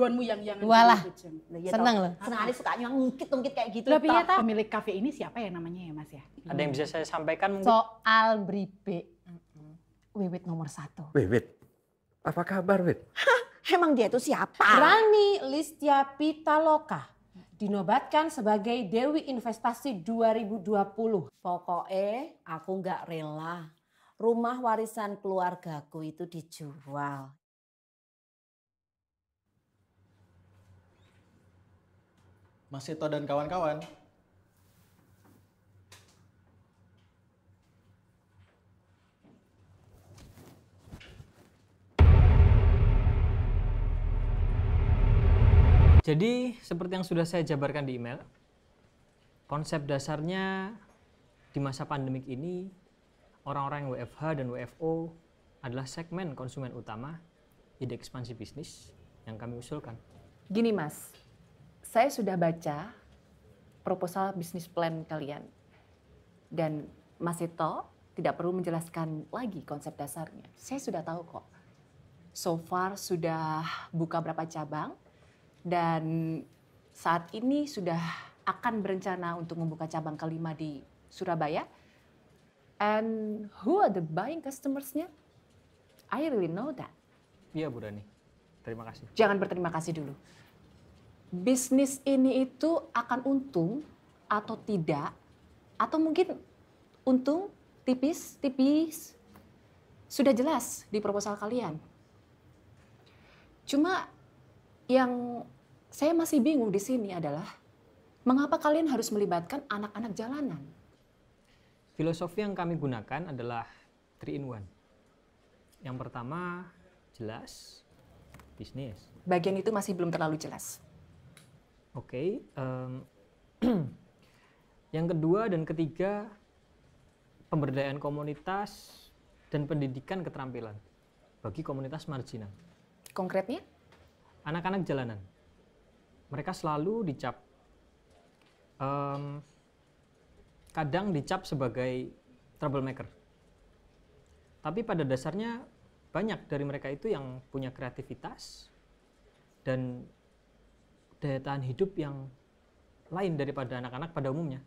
jargonmu yang yang Walah. Ya, iya Senang loh. Senang Ali suka nyuang ngungkit-ngungkit kayak gitu. tapi ya pemilik kafe ini siapa ya namanya ya Mas ya? Ada yang bisa saya sampaikan mungkin? Soal Bribe. wewit nomor satu. wewit Apa kabar wewit Emang dia itu siapa? Rani Listia Pitaloka dinobatkan sebagai Dewi Investasi 2020. Pokoknya aku nggak rela rumah warisan keluargaku itu dijual. Mas Sito dan kawan-kawan. Jadi, seperti yang sudah saya jabarkan di email, konsep dasarnya di masa pandemik ini, orang-orang yang WFH dan WFO adalah segmen konsumen utama ide ekspansi bisnis yang kami usulkan. Gini mas, saya sudah baca proposal bisnis plan kalian dan Mas Ito tidak perlu menjelaskan lagi konsep dasarnya. Saya sudah tahu kok. So far sudah buka berapa cabang dan saat ini sudah akan berencana untuk membuka cabang kelima di Surabaya. And who are the buying customersnya? I really know that. Iya Bu Dani, terima kasih. Jangan berterima kasih dulu bisnis ini itu akan untung atau tidak atau mungkin untung tipis tipis sudah jelas di proposal kalian. Cuma yang saya masih bingung di sini adalah mengapa kalian harus melibatkan anak-anak jalanan? Filosofi yang kami gunakan adalah three in one. Yang pertama jelas bisnis. Bagian itu masih belum terlalu jelas. Oke. Okay, um, yang kedua dan ketiga pemberdayaan komunitas dan pendidikan keterampilan bagi komunitas marginal. Konkretnya? Anak-anak jalanan. Mereka selalu dicap, um, kadang dicap sebagai troublemaker. Tapi pada dasarnya banyak dari mereka itu yang punya kreativitas dan daya tahan hidup yang lain daripada anak-anak pada umumnya.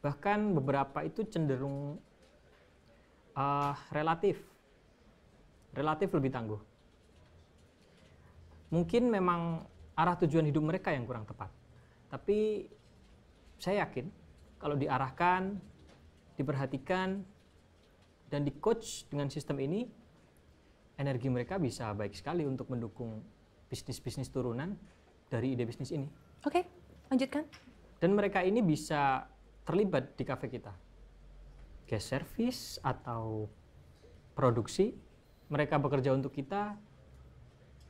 Bahkan beberapa itu cenderung uh, relatif, relatif lebih tangguh. Mungkin memang arah tujuan hidup mereka yang kurang tepat, tapi saya yakin kalau diarahkan, diperhatikan, dan di coach dengan sistem ini, energi mereka bisa baik sekali untuk mendukung bisnis-bisnis turunan dari ide bisnis ini. Oke, okay, lanjutkan. Dan mereka ini bisa terlibat di kafe kita. Guest service atau produksi, mereka bekerja untuk kita,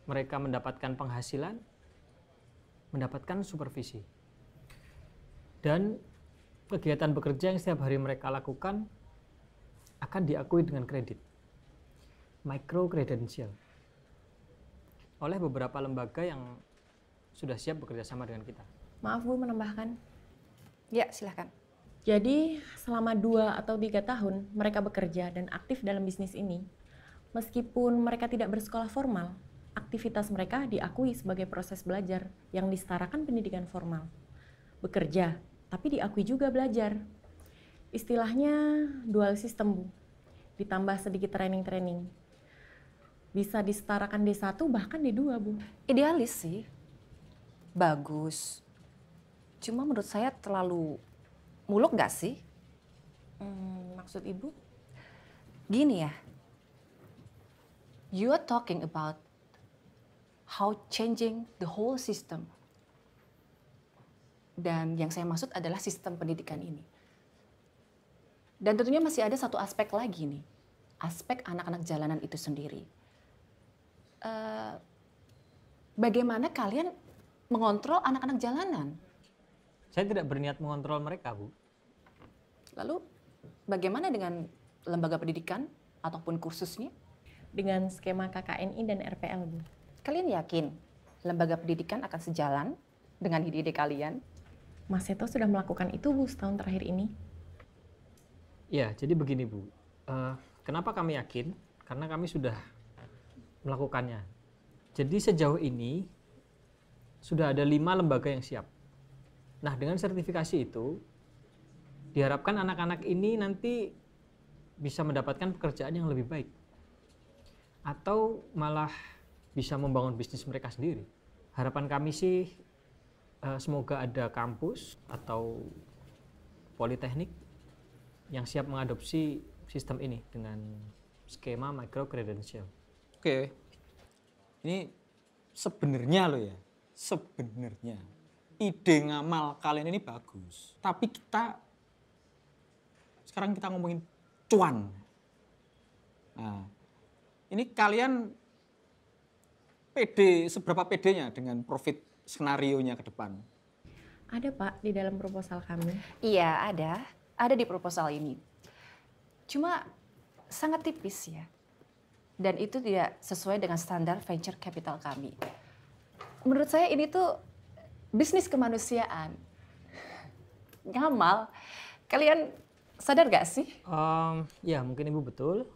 mereka mendapatkan penghasilan, mendapatkan supervisi. Dan kegiatan bekerja yang setiap hari mereka lakukan akan diakui dengan kredit. Micro credential. Oleh beberapa lembaga yang sudah siap bekerja sama dengan kita. Maaf Bu menambahkan. Ya, silahkan. Jadi, selama dua atau tiga tahun mereka bekerja dan aktif dalam bisnis ini, meskipun mereka tidak bersekolah formal, aktivitas mereka diakui sebagai proses belajar yang disetarakan pendidikan formal. Bekerja, tapi diakui juga belajar. Istilahnya dual sistem, Bu. Ditambah sedikit training-training. Bisa disetarakan D1 bahkan D2, Bu. Idealis sih bagus. Cuma menurut saya terlalu muluk gak sih? Hmm, maksud ibu? Gini ya, you are talking about how changing the whole system. Dan yang saya maksud adalah sistem pendidikan ini. Dan tentunya masih ada satu aspek lagi nih, aspek anak-anak jalanan itu sendiri. Uh, bagaimana kalian mengontrol anak-anak jalanan. Saya tidak berniat mengontrol mereka, Bu. Lalu bagaimana dengan lembaga pendidikan ataupun kursusnya? Dengan skema KKNI dan RPL, Bu. Kalian yakin lembaga pendidikan akan sejalan dengan ide-ide kalian? Mas Seto sudah melakukan itu, Bu, setahun terakhir ini. Ya, jadi begini, Bu. Uh, kenapa kami yakin? Karena kami sudah melakukannya. Jadi sejauh ini sudah ada lima lembaga yang siap. Nah, dengan sertifikasi itu, diharapkan anak-anak ini nanti bisa mendapatkan pekerjaan yang lebih baik. Atau malah bisa membangun bisnis mereka sendiri. Harapan kami sih, eh, semoga ada kampus atau politeknik yang siap mengadopsi sistem ini dengan skema micro credential. Oke. Ini sebenarnya loh ya, sebenarnya ide ngamal kalian ini bagus, tapi kita sekarang kita ngomongin cuan. Nah, ini kalian PD seberapa PD-nya dengan profit skenario-nya ke depan? Ada Pak di dalam proposal kami. Iya ada, ada di proposal ini. Cuma sangat tipis ya. Dan itu tidak sesuai dengan standar venture capital kami menurut saya ini tuh bisnis kemanusiaan. Ngamal. Kalian sadar gak sih? Um, ya mungkin Ibu betul.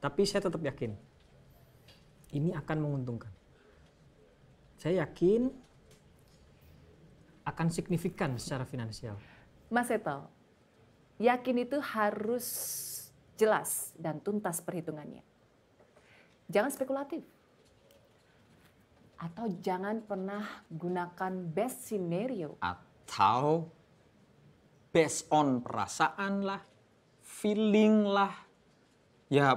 Tapi saya tetap yakin. Ini akan menguntungkan. Saya yakin akan signifikan secara finansial. Mas Eto, yakin itu harus jelas dan tuntas perhitungannya. Jangan spekulatif atau jangan pernah gunakan best scenario atau best on perasaan lah, feeling lah. Ya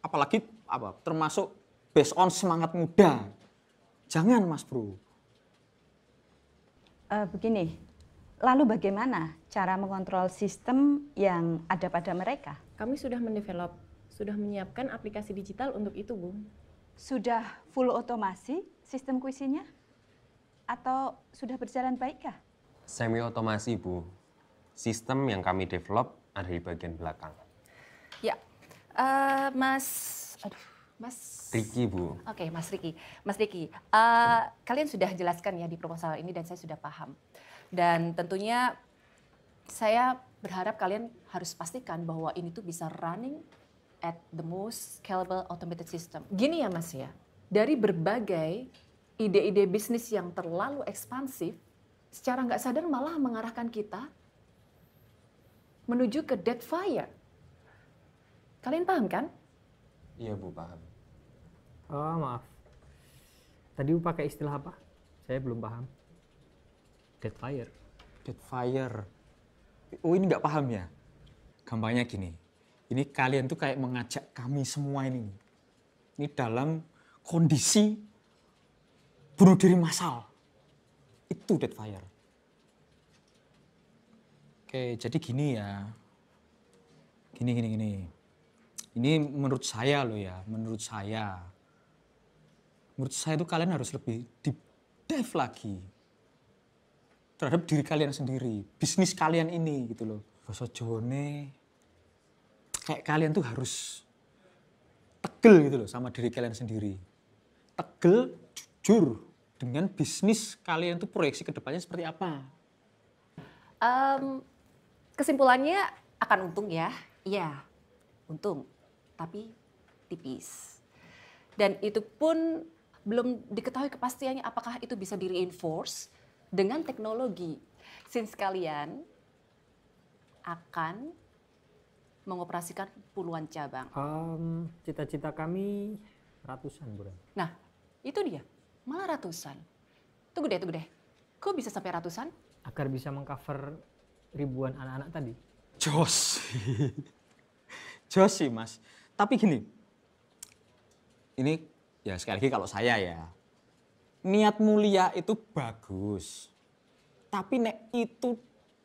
apalagi apa termasuk best on semangat muda. Jangan, Mas Bro. Uh, begini, lalu bagaimana cara mengontrol sistem yang ada pada mereka? Kami sudah mendevelop, sudah menyiapkan aplikasi digital untuk itu, Bu. Sudah full otomasi sistem kuisinya? Atau sudah berjalan baikkah? Semi otomasi, Bu. Sistem yang kami develop ada di bagian belakang. Ya, uh, Mas, aduh, Mas Riki Bu. Oke, okay, Mas Riki. Mas Riki, uh, kalian sudah jelaskan ya di proposal ini dan saya sudah paham. Dan tentunya saya berharap kalian harus pastikan bahwa ini tuh bisa running at the most scalable automated system. Gini ya Mas ya, dari berbagai ide-ide bisnis yang terlalu ekspansif, secara nggak sadar malah mengarahkan kita menuju ke dead fire. Kalian paham kan? Iya Bu, paham. Oh maaf, tadi Bu pakai istilah apa? Saya belum paham. Dead fire. Dead fire. Oh ini nggak paham ya? Gampangnya gini, ini kalian tuh kayak mengajak kami semua ini. Ini dalam kondisi bunuh diri massal. Itu dead fire Oke, jadi gini ya. Gini, gini, gini. Ini menurut saya loh ya, menurut saya. Menurut saya itu kalian harus lebih deep dive lagi. Terhadap diri kalian sendiri, bisnis kalian ini gitu loh. Bahasa Jone, kayak kalian tuh harus tegel gitu loh sama diri kalian sendiri. Tegel, jujur dengan bisnis kalian tuh proyeksi kedepannya seperti apa? Um, kesimpulannya akan untung ya, iya untung, tapi tipis. Dan itu pun belum diketahui kepastiannya apakah itu bisa di reinforce dengan teknologi. Since kalian akan mengoperasikan puluhan cabang? cita cita-cita kami ratusan, Bu. Nah, itu dia. Malah ratusan. Tunggu deh, tunggu deh. Kok bisa sampai ratusan? Agar bisa mengcover ribuan anak-anak tadi. Jos. Jos sih, Mas. Tapi gini. Ini ya sekali lagi kalau saya ya. Niat mulia itu bagus. Tapi nek itu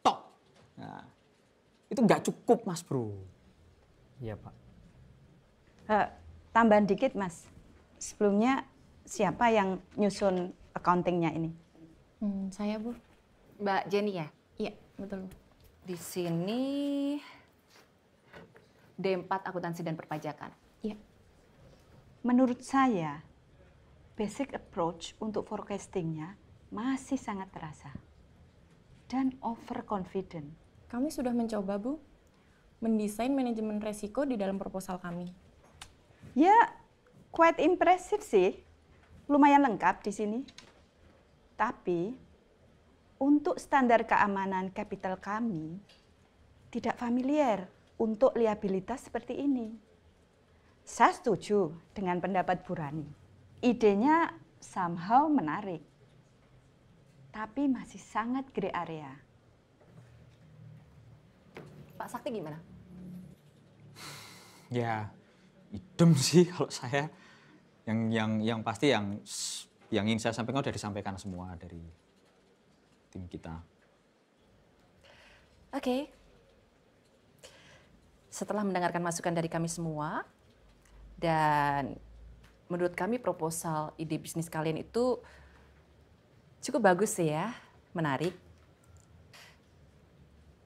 top. Nah, itu nggak cukup, Mas Bro. Iya Pak. Uh, tambahan dikit Mas, sebelumnya siapa yang nyusun accountingnya ini? Hmm, saya Bu. Mbak Jenny ya? Iya, betul. Di sini D4 akuntansi dan perpajakan. Iya. Menurut saya, basic approach untuk forecastingnya masih sangat terasa dan overconfident. Kami sudah mencoba, Bu, mendesain manajemen resiko di dalam proposal kami? Ya, quite impressive sih. Lumayan lengkap di sini. Tapi, untuk standar keamanan capital kami, tidak familiar untuk liabilitas seperti ini. Saya setuju dengan pendapat Burani. Idenya somehow menarik. Tapi masih sangat grey area. Pak Sakti gimana? Ya, idem sih kalau saya. Yang yang yang pasti yang yang ingin saya sampaikan sudah oh, disampaikan semua dari tim kita. Oke. Okay. Setelah mendengarkan masukan dari kami semua dan menurut kami proposal ide bisnis kalian itu cukup bagus sih ya, menarik.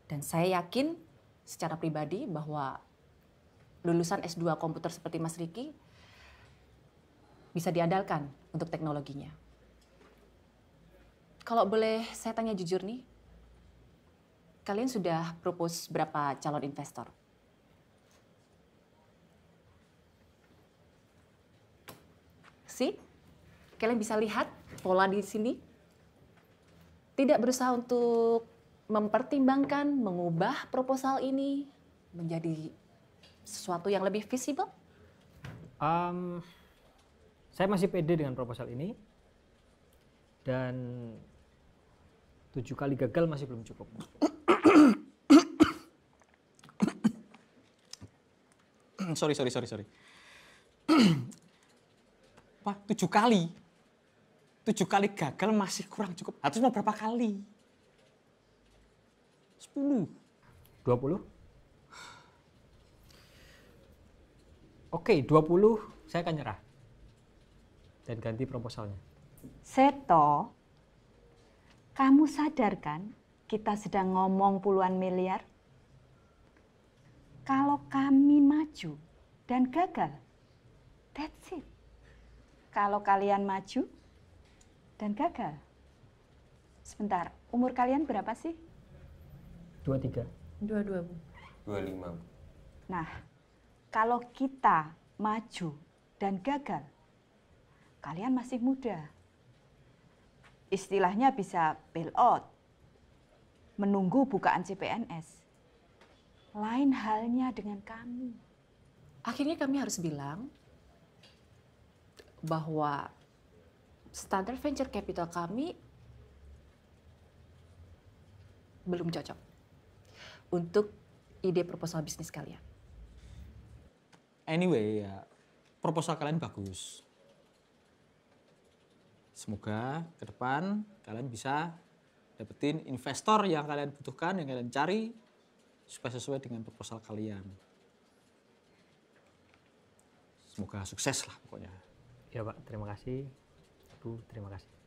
Dan saya yakin secara pribadi bahwa lulusan S2 komputer seperti Mas Riki bisa diandalkan untuk teknologinya. Kalau boleh saya tanya jujur nih, kalian sudah propose berapa calon investor? Sih, Kalian bisa lihat pola di sini. Tidak berusaha untuk mempertimbangkan mengubah proposal ini menjadi sesuatu yang lebih visible? Um, saya masih pede dengan proposal ini dan tujuh kali gagal masih belum cukup. sorry sorry sorry sorry. Wah tujuh kali, tujuh kali gagal masih kurang cukup. Harus mau berapa kali? Sepuluh. Dua puluh? oke okay, 20 saya akan nyerah dan ganti proposalnya. Seto, kamu sadar kan kita sedang ngomong puluhan miliar? Kalau kami maju dan gagal, that's it. Kalau kalian maju dan gagal. Sebentar, umur kalian berapa sih? 23. 22. 25. Nah, kalau kita maju dan gagal, kalian masih muda. Istilahnya bisa bail out, menunggu bukaan CPNS. Lain halnya dengan kami. Akhirnya kami harus bilang bahwa standar venture capital kami belum cocok untuk ide proposal bisnis kalian anyway ya proposal kalian bagus. Semoga ke depan kalian bisa dapetin investor yang kalian butuhkan, yang kalian cari supaya sesuai dengan proposal kalian. Semoga sukses lah pokoknya. Ya Pak, terima kasih. Bu, terima kasih.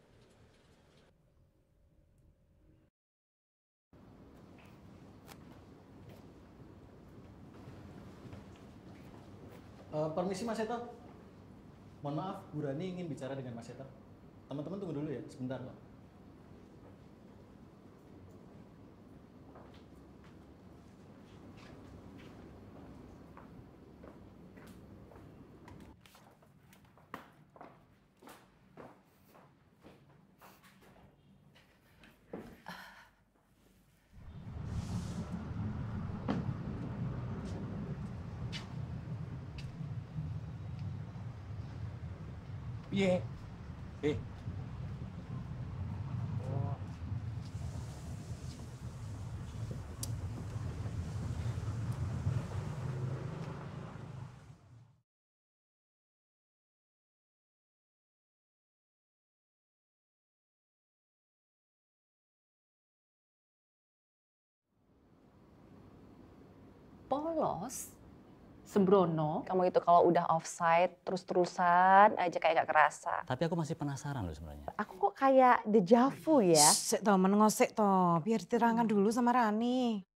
Uh, permisi Mas Seto. Mohon maaf, Bu Rani ingin bicara dengan Mas Seto. Teman-teman tunggu dulu ya, sebentar kok. piye eh polos sembrono. Kamu itu kalau udah offside terus-terusan aja kayak gak kerasa. Tapi aku masih penasaran loh sebenarnya. Aku kok kayak dejavu ya. Sik toh, menengosik toh. Biar diterangkan dulu sama Rani.